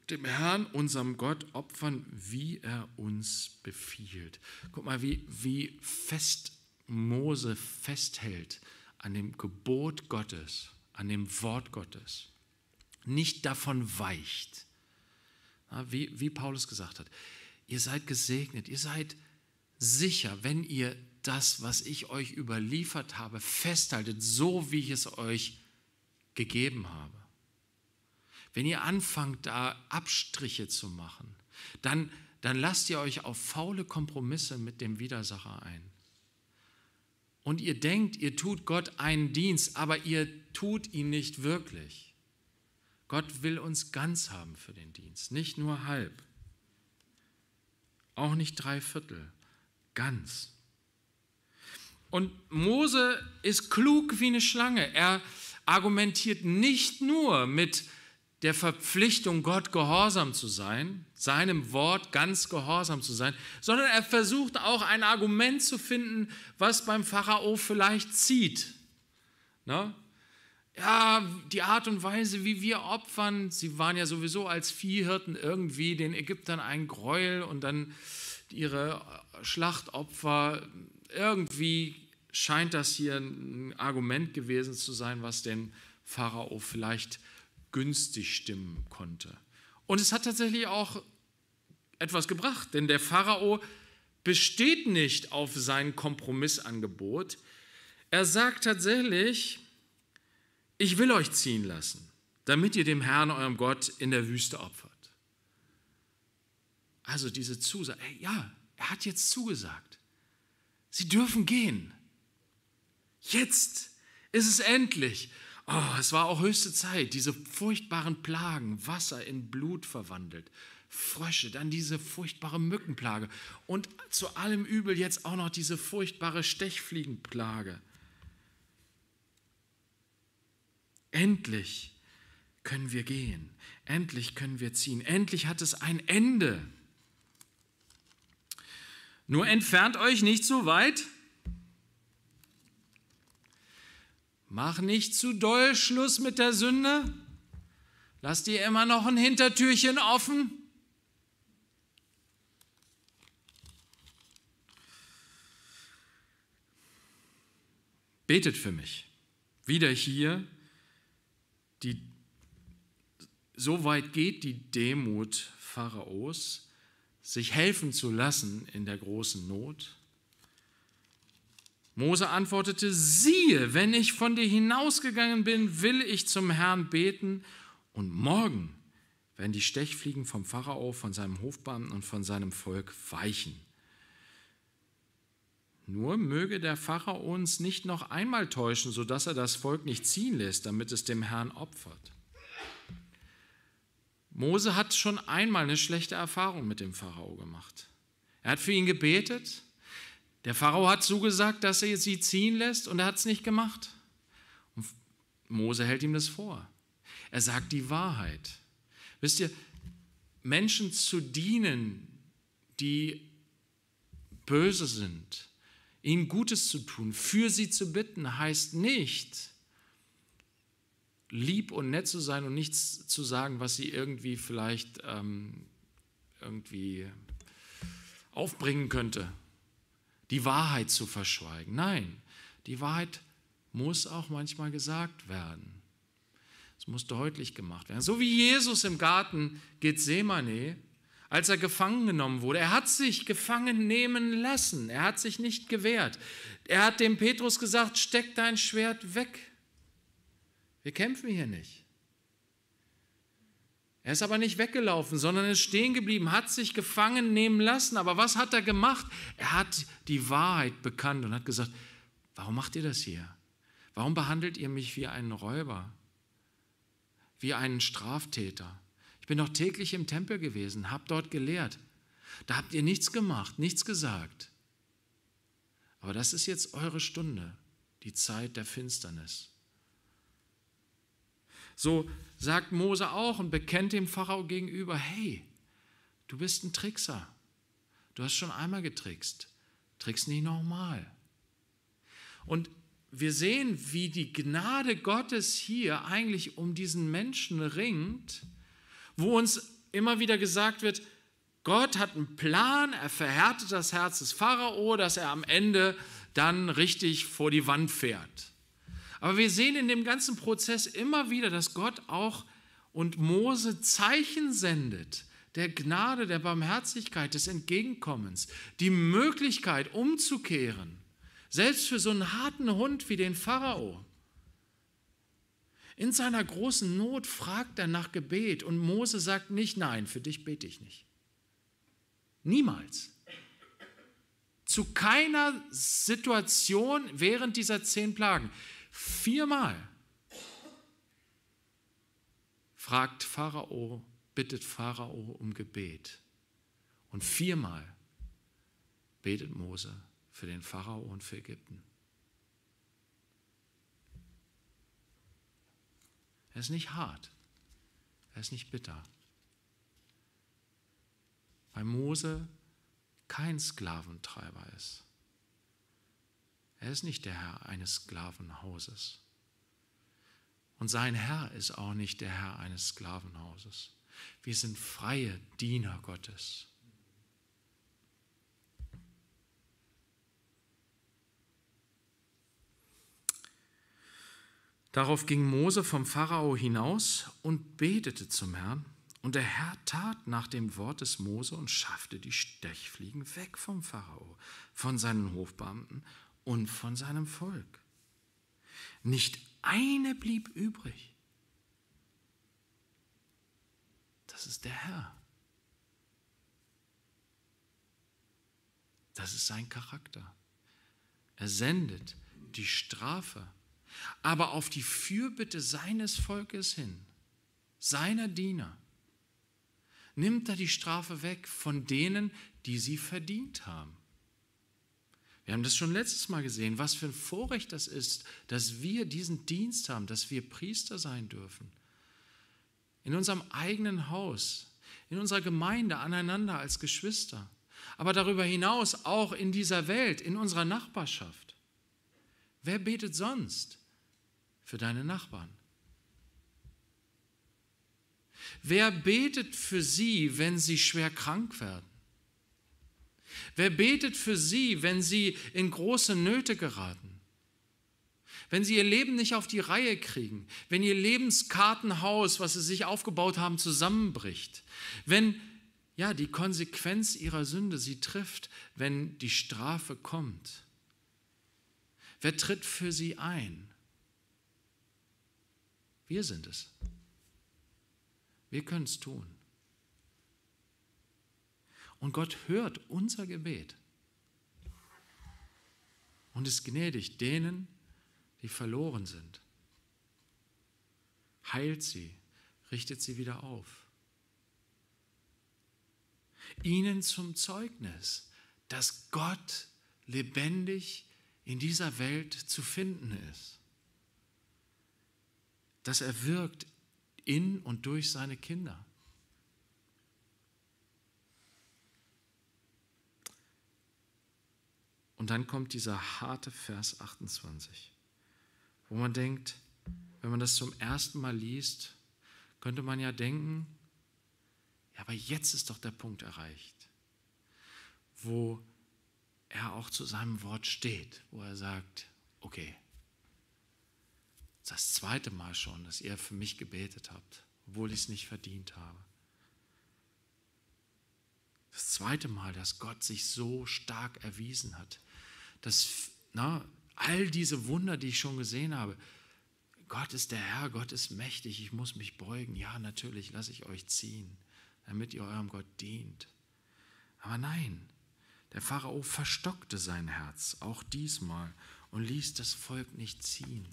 Speaker 1: dem Herrn, unserem Gott, opfern, wie er uns befiehlt. Guck mal, wie, wie fest Mose festhält an dem Gebot Gottes, an dem Wort Gottes, nicht davon weicht. Wie, wie Paulus gesagt hat, ihr seid gesegnet, ihr seid sicher, wenn ihr das, was ich euch überliefert habe, festhaltet, so wie ich es euch gegeben habe. Wenn ihr anfangt, da Abstriche zu machen, dann, dann lasst ihr euch auf faule Kompromisse mit dem Widersacher ein. Und ihr denkt, ihr tut Gott einen Dienst, aber ihr tut ihn nicht wirklich. Gott will uns ganz haben für den Dienst, nicht nur halb, auch nicht drei Viertel, ganz. Und Mose ist klug wie eine Schlange. Er argumentiert nicht nur mit der Verpflichtung, Gott gehorsam zu sein, seinem Wort ganz gehorsam zu sein, sondern er versucht auch ein Argument zu finden, was beim Pharao vielleicht zieht. Ne? Ja, die Art und Weise, wie wir opfern, sie waren ja sowieso als Viehhirten irgendwie den Ägyptern ein Gräuel und dann ihre Schlachtopfer. Irgendwie scheint das hier ein Argument gewesen zu sein, was den Pharao vielleicht zieht günstig stimmen konnte. Und es hat tatsächlich auch etwas gebracht, denn der Pharao besteht nicht auf sein Kompromissangebot. Er sagt tatsächlich, ich will euch ziehen lassen, damit ihr dem Herrn, eurem Gott, in der Wüste opfert. Also diese Zusage, ja, er hat jetzt zugesagt. Sie dürfen gehen. Jetzt ist es endlich. Oh, es war auch höchste Zeit, diese furchtbaren Plagen, Wasser in Blut verwandelt, Frösche, dann diese furchtbare Mückenplage und zu allem Übel jetzt auch noch diese furchtbare Stechfliegenplage. Endlich können wir gehen, endlich können wir ziehen, endlich hat es ein Ende. Nur entfernt euch nicht so weit, Mach nicht zu doll Schluss mit der Sünde. Lass dir immer noch ein Hintertürchen offen. Betet für mich. Wieder hier, die, so weit geht die Demut Pharaos, sich helfen zu lassen in der großen Not Mose antwortete, siehe, wenn ich von dir hinausgegangen bin, will ich zum Herrn beten und morgen werden die Stechfliegen vom Pharao, von seinem Hofbeamten und von seinem Volk weichen. Nur möge der Pharao uns nicht noch einmal täuschen, sodass er das Volk nicht ziehen lässt, damit es dem Herrn opfert. Mose hat schon einmal eine schlechte Erfahrung mit dem Pharao gemacht. Er hat für ihn gebetet der Pharao hat zugesagt, dass er sie ziehen lässt und er hat es nicht gemacht. Und Mose hält ihm das vor. Er sagt die Wahrheit. Wisst ihr, Menschen zu dienen, die böse sind, ihnen Gutes zu tun, für sie zu bitten, heißt nicht, lieb und nett zu sein und nichts zu sagen, was sie irgendwie vielleicht ähm, irgendwie aufbringen könnte die Wahrheit zu verschweigen. Nein, die Wahrheit muss auch manchmal gesagt werden. Es muss deutlich gemacht werden. So wie Jesus im Garten Gethsemane, als er gefangen genommen wurde. Er hat sich gefangen nehmen lassen. Er hat sich nicht gewehrt. Er hat dem Petrus gesagt, steck dein Schwert weg. Wir kämpfen hier nicht. Er ist aber nicht weggelaufen, sondern ist stehen geblieben, hat sich gefangen nehmen lassen. Aber was hat er gemacht? Er hat die Wahrheit bekannt und hat gesagt, warum macht ihr das hier? Warum behandelt ihr mich wie einen Räuber, wie einen Straftäter? Ich bin doch täglich im Tempel gewesen, hab dort gelehrt. Da habt ihr nichts gemacht, nichts gesagt. Aber das ist jetzt eure Stunde, die Zeit der Finsternis. So sagt Mose auch und bekennt dem Pharao gegenüber, hey, du bist ein Trickser. Du hast schon einmal getrickst. Trickst nicht nochmal. Und wir sehen, wie die Gnade Gottes hier eigentlich um diesen Menschen ringt, wo uns immer wieder gesagt wird, Gott hat einen Plan, er verhärtet das Herz des Pharao, dass er am Ende dann richtig vor die Wand fährt. Aber wir sehen in dem ganzen Prozess immer wieder, dass Gott auch und Mose Zeichen sendet der Gnade, der Barmherzigkeit, des Entgegenkommens, die Möglichkeit umzukehren, selbst für so einen harten Hund wie den Pharao. In seiner großen Not fragt er nach Gebet und Mose sagt nicht, nein, für dich bete ich nicht. Niemals. Zu keiner Situation während dieser zehn Plagen. Viermal fragt Pharao, bittet Pharao um Gebet. Und viermal betet Mose für den Pharao und für Ägypten. Er ist nicht hart, er ist nicht bitter. Bei Mose kein Sklaventreiber ist. Er ist nicht der Herr eines Sklavenhauses. Und sein Herr ist auch nicht der Herr eines Sklavenhauses. Wir sind freie Diener Gottes. Darauf ging Mose vom Pharao hinaus und betete zum Herrn. Und der Herr tat nach dem Wort des Mose und schaffte die Stechfliegen weg vom Pharao, von seinen Hofbeamten und von seinem Volk. Nicht eine blieb übrig. Das ist der Herr. Das ist sein Charakter. Er sendet die Strafe, aber auf die Fürbitte seines Volkes hin, seiner Diener, nimmt er die Strafe weg von denen, die sie verdient haben. Wir haben das schon letztes Mal gesehen, was für ein Vorrecht das ist, dass wir diesen Dienst haben, dass wir Priester sein dürfen. In unserem eigenen Haus, in unserer Gemeinde, aneinander als Geschwister, aber darüber hinaus auch in dieser Welt, in unserer Nachbarschaft. Wer betet sonst für deine Nachbarn? Wer betet für sie, wenn sie schwer krank werden? Wer betet für sie, wenn sie in große Nöte geraten? Wenn sie ihr Leben nicht auf die Reihe kriegen? Wenn ihr Lebenskartenhaus, was sie sich aufgebaut haben, zusammenbricht? Wenn ja, die Konsequenz ihrer Sünde sie trifft, wenn die Strafe kommt? Wer tritt für sie ein? Wir sind es. Wir können es tun. Und Gott hört unser Gebet und ist gnädig denen, die verloren sind. Heilt sie, richtet sie wieder auf. Ihnen zum Zeugnis, dass Gott lebendig in dieser Welt zu finden ist. Dass er wirkt in und durch seine Kinder. Und dann kommt dieser harte Vers 28, wo man denkt, wenn man das zum ersten Mal liest, könnte man ja denken, ja, aber jetzt ist doch der Punkt erreicht, wo er auch zu seinem Wort steht, wo er sagt, okay, das zweite Mal schon, dass ihr für mich gebetet habt, obwohl ich es nicht verdient habe. Das zweite Mal, dass Gott sich so stark erwiesen hat dass na, all diese Wunder, die ich schon gesehen habe, Gott ist der Herr, Gott ist mächtig, ich muss mich beugen. Ja, natürlich lasse ich euch ziehen, damit ihr eurem Gott dient. Aber nein, der Pharao verstockte sein Herz, auch diesmal, und ließ das Volk nicht ziehen.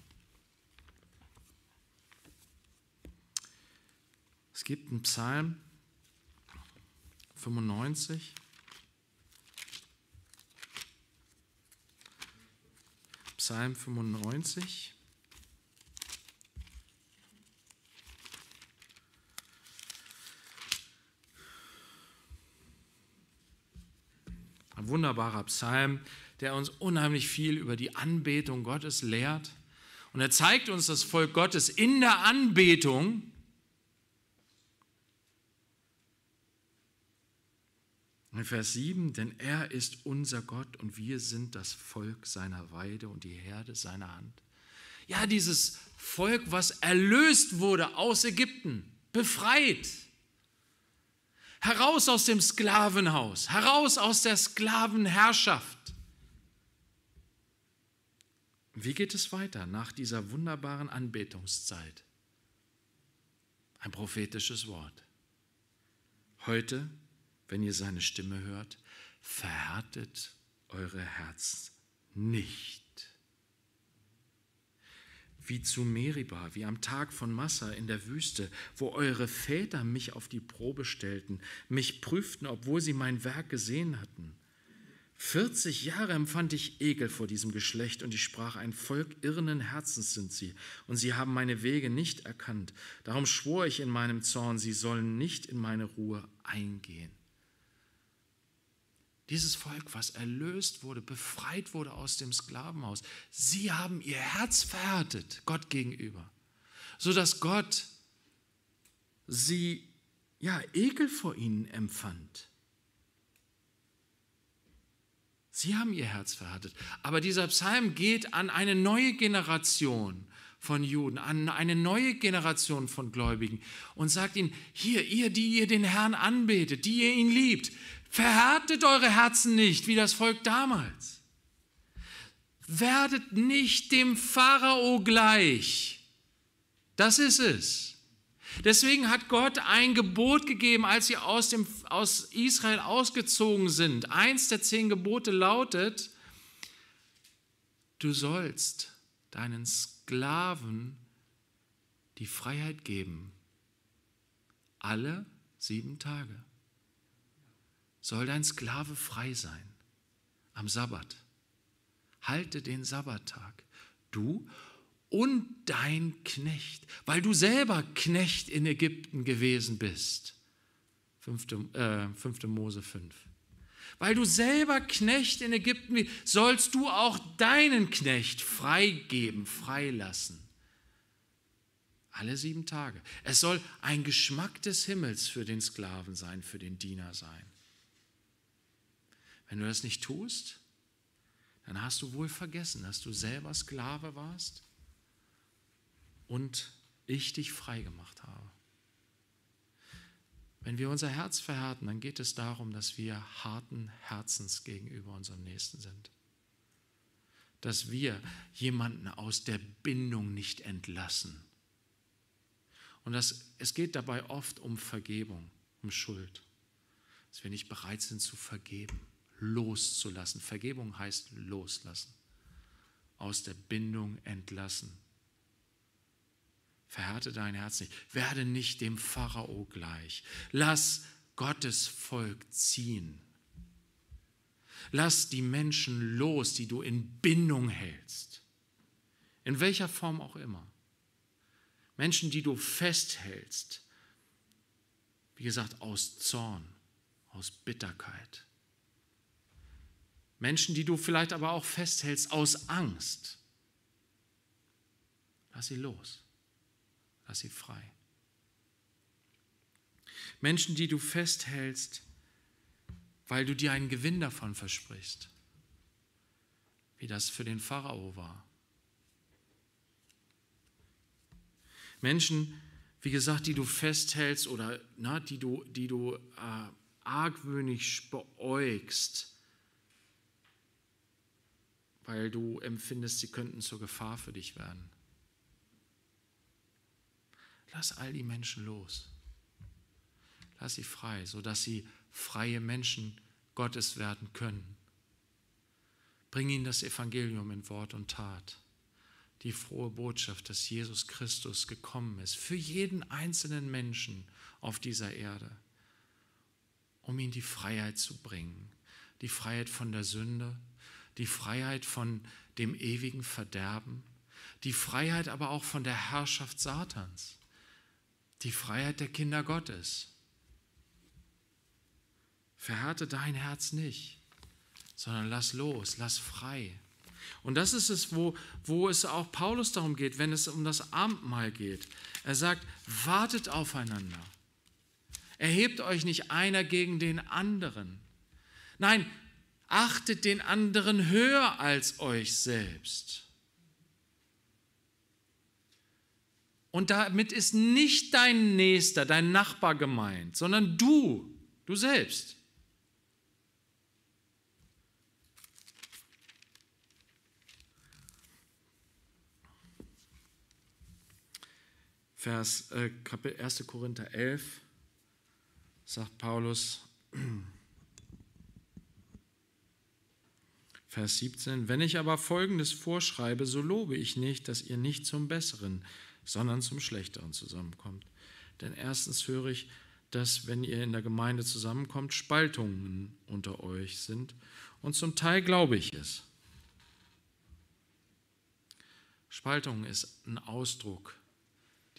Speaker 1: Es gibt einen Psalm 95, Psalm 95. Ein wunderbarer Psalm, der uns unheimlich viel über die Anbetung Gottes lehrt. Und er zeigt uns das Volk Gottes in der Anbetung, Und in Vers 7, denn er ist unser Gott und wir sind das Volk seiner Weide und die Herde seiner Hand. Ja, dieses Volk, was erlöst wurde aus Ägypten, befreit, heraus aus dem Sklavenhaus, heraus aus der Sklavenherrschaft. Wie geht es weiter nach dieser wunderbaren Anbetungszeit? Ein prophetisches Wort. Heute wenn ihr seine Stimme hört, verhärtet eure Herzen nicht. Wie zu Meriba, wie am Tag von Massa in der Wüste, wo eure Väter mich auf die Probe stellten, mich prüften, obwohl sie mein Werk gesehen hatten. 40 Jahre empfand ich Ekel vor diesem Geschlecht und ich sprach, ein Volk irrenden Herzens sind sie und sie haben meine Wege nicht erkannt. Darum schwor ich in meinem Zorn, sie sollen nicht in meine Ruhe eingehen. Dieses Volk, was erlöst wurde, befreit wurde aus dem Sklavenhaus, sie haben ihr Herz verhärtet Gott gegenüber, sodass Gott sie ja Ekel vor ihnen empfand. Sie haben ihr Herz verhärtet. Aber dieser Psalm geht an eine neue Generation von Juden, an eine neue Generation von Gläubigen und sagt ihnen, hier, ihr, die ihr den Herrn anbetet, die ihr ihn liebt, Verhärtet eure Herzen nicht, wie das Volk damals. Werdet nicht dem Pharao gleich. Das ist es. Deswegen hat Gott ein Gebot gegeben, als sie aus, dem, aus Israel ausgezogen sind. Eins der zehn Gebote lautet, du sollst deinen Sklaven die Freiheit geben. Alle sieben Tage soll dein Sklave frei sein am Sabbat. Halte den Sabbattag, du und dein Knecht, weil du selber Knecht in Ägypten gewesen bist. 5. Äh, 5. Mose 5. Weil du selber Knecht in Ägypten bist, sollst du auch deinen Knecht freigeben, freilassen. Alle sieben Tage. Es soll ein Geschmack des Himmels für den Sklaven sein, für den Diener sein. Wenn du das nicht tust, dann hast du wohl vergessen, dass du selber Sklave warst und ich dich frei gemacht habe. Wenn wir unser Herz verhärten, dann geht es darum, dass wir harten Herzens gegenüber unserem Nächsten sind. Dass wir jemanden aus der Bindung nicht entlassen. Und das, es geht dabei oft um Vergebung, um Schuld. Dass wir nicht bereit sind zu vergeben loszulassen. Vergebung heißt loslassen. Aus der Bindung entlassen. Verhärte dein Herz nicht. Werde nicht dem Pharao gleich. Lass Gottes Volk ziehen. Lass die Menschen los, die du in Bindung hältst. In welcher Form auch immer. Menschen, die du festhältst. Wie gesagt, aus Zorn, aus Bitterkeit. Menschen, die du vielleicht aber auch festhältst aus Angst. Lass sie los. Lass sie frei. Menschen, die du festhältst, weil du dir einen Gewinn davon versprichst, wie das für den Pharao war. Menschen, wie gesagt, die du festhältst oder na, die du, die du äh, argwöhnisch beäugst, weil du empfindest, sie könnten zur Gefahr für dich werden. Lass all die Menschen los. Lass sie frei, sodass sie freie Menschen Gottes werden können. Bring ihnen das Evangelium in Wort und Tat, die frohe Botschaft, dass Jesus Christus gekommen ist, für jeden einzelnen Menschen auf dieser Erde, um ihnen die Freiheit zu bringen, die Freiheit von der Sünde, die Freiheit von dem ewigen Verderben, die Freiheit aber auch von der Herrschaft Satans, die Freiheit der Kinder Gottes. Verhärte dein Herz nicht, sondern lass los, lass frei. Und das ist es, wo, wo es auch Paulus darum geht, wenn es um das Abendmahl geht. Er sagt, wartet aufeinander. Erhebt euch nicht einer gegen den anderen. Nein, Achtet den anderen höher als euch selbst. Und damit ist nicht dein Nächster, dein Nachbar gemeint, sondern du, du selbst. Vers äh, 1. Korinther 11 sagt Paulus, <clears throat> Vers 17, wenn ich aber Folgendes vorschreibe, so lobe ich nicht, dass ihr nicht zum Besseren, sondern zum Schlechteren zusammenkommt. Denn erstens höre ich, dass wenn ihr in der Gemeinde zusammenkommt, Spaltungen unter euch sind. Und zum Teil glaube ich es. Spaltung ist ein Ausdruck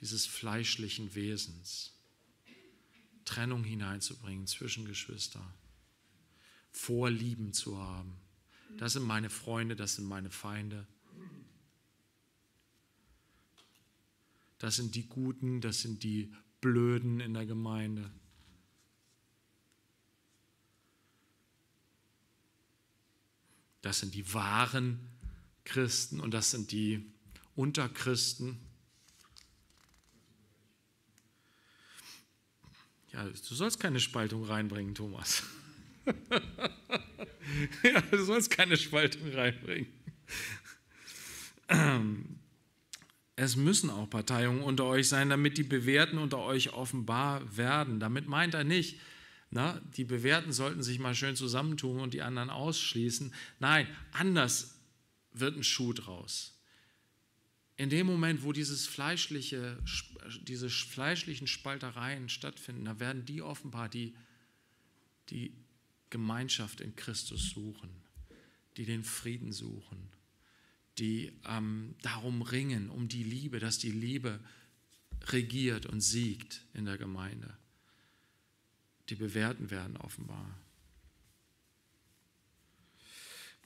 Speaker 1: dieses fleischlichen Wesens. Trennung hineinzubringen zwischen Geschwister, Vorlieben zu haben das sind meine Freunde, das sind meine Feinde. Das sind die Guten, das sind die Blöden in der Gemeinde. Das sind die wahren Christen und das sind die Unterchristen. Ja, du sollst keine Spaltung reinbringen, Thomas. <laughs> <laughs> Ja, du sollst keine Spaltung reinbringen. Ähm, es müssen auch Parteiungen unter euch sein, damit die Bewährten unter euch offenbar werden. Damit meint er nicht, na, die Bewährten sollten sich mal schön zusammentun und die anderen ausschließen. Nein, anders wird ein Schuh draus. In dem Moment, wo dieses fleischliche, diese fleischlichen Spaltereien stattfinden, da werden die offenbar, die, die Gemeinschaft in Christus suchen, die den Frieden suchen, die ähm, darum ringen, um die Liebe, dass die Liebe regiert und siegt in der Gemeinde, die bewerten werden offenbar.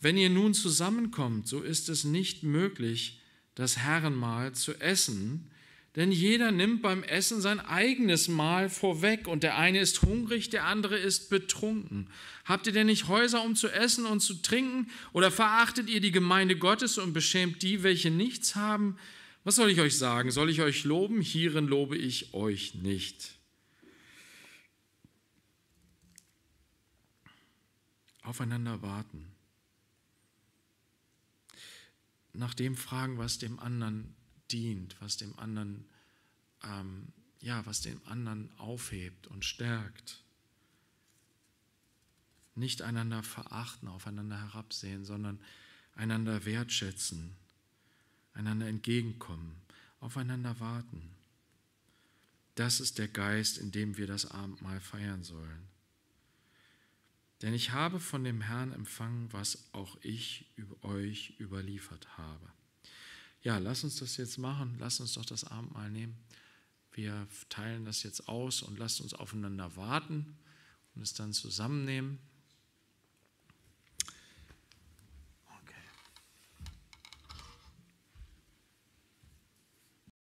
Speaker 1: Wenn ihr nun zusammenkommt, so ist es nicht möglich, das Herrenmahl zu essen, denn jeder nimmt beim Essen sein eigenes Mahl vorweg und der eine ist hungrig, der andere ist betrunken. Habt ihr denn nicht Häuser, um zu essen und zu trinken? Oder verachtet ihr die Gemeinde Gottes und beschämt die, welche nichts haben? Was soll ich euch sagen? Soll ich euch loben? Hierin lobe ich euch nicht. Aufeinander warten. Nach dem fragen, was dem anderen dient, was dem anderen, ähm, ja, was den anderen aufhebt und stärkt. Nicht einander verachten, aufeinander herabsehen, sondern einander wertschätzen, einander entgegenkommen, aufeinander warten. Das ist der Geist, in dem wir das Abendmahl feiern sollen. Denn ich habe von dem Herrn empfangen, was auch ich über euch überliefert habe ja, lass uns das jetzt machen, lass uns doch das Abendmahl nehmen. Wir teilen das jetzt aus und lasst uns aufeinander warten und es dann zusammennehmen.